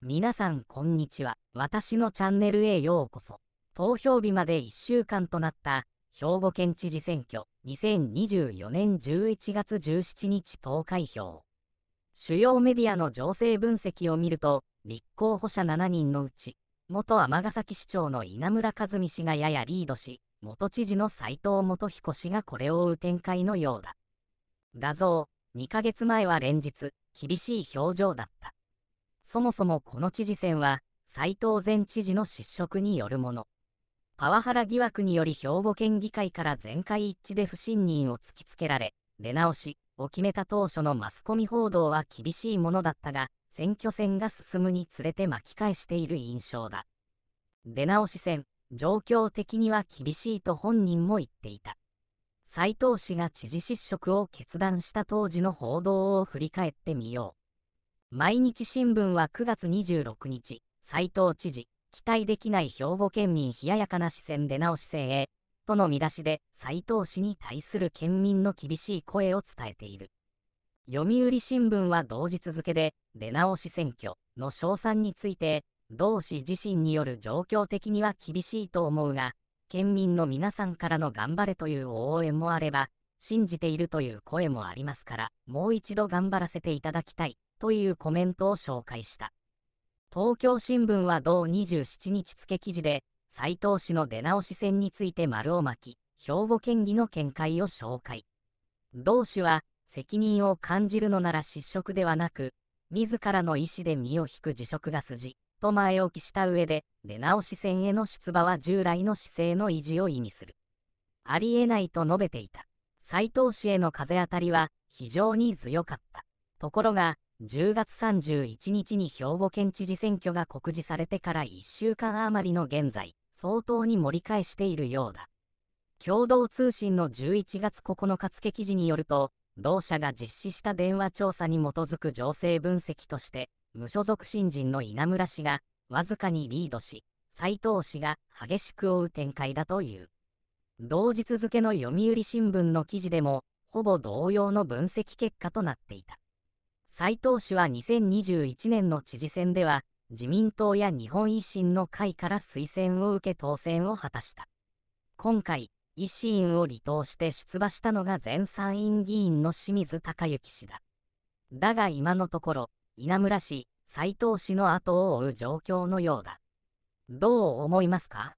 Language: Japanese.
皆さんこんにちは。私のチャンネルへようこそ。投票日まで1週間となった兵庫県知事選挙2024年11月17日投開票。主要メディアの情勢分析を見ると、立候補者7人のうち、元尼崎市長の稲村和美氏がややリードし、元知事の斎藤元彦氏がこれを追う展開のようだ。画像、2ヶ月前は連日、厳しい表情だった。そもそもこの知事選は、斉藤前知事の失職によるもの。パワハラ疑惑により兵庫県議会から全会一致で不信任を突きつけられ、出直しを決めた当初のマスコミ報道は厳しいものだったが、選挙戦が進むにつれて巻き返している印象だ。出直し戦、状況的には厳しいと本人も言っていた。斉藤氏が知事失職を決断した当時の報道を振り返ってみよう。毎日新聞は9月26日、斉藤知事、期待できない兵庫県民冷ややかな視線出直し制へ、との見出しで斉藤氏に対する県民の厳しい声を伝えている。読売新聞は同日付で、出直し選挙の称賛について、同氏自身による状況的には厳しいと思うが、県民の皆さんからの頑張れという応援もあれば、信じているという声もありますから、もう一度頑張らせていただきたい、というコメントを紹介した。東京新聞は同27日付記事で、斉藤氏の出直し戦について丸を巻き、兵庫県議の見解を紹介。同氏は、責任を感じるのなら失職ではなく、自らの意思で身を引く辞職が筋、と前置きした上で、出直し戦への出馬は従来の姿勢の維持を意味する。ありえないと述べていた。斎藤氏への風当たりは非常に強かった。ところが、10月31日に兵庫県知事選挙が告示されてから1週間余りの現在、相当に盛り返しているようだ。共同通信の11月9日付記事によると、同社が実施した電話調査に基づく情勢分析として、無所属新人の稲村氏がわずかにリードし、斎藤氏が激しく追う展開だという。同日付の読売新聞の記事でも、ほぼ同様の分析結果となっていた。斉藤氏は2021年の知事選では、自民党や日本維新の会から推薦を受け当選を果たした。今回、維新を離党して出馬したのが前参院議員の清水隆之氏だ。だが今のところ、稲村氏、斉藤氏の後を追う状況のようだ。どう思いますか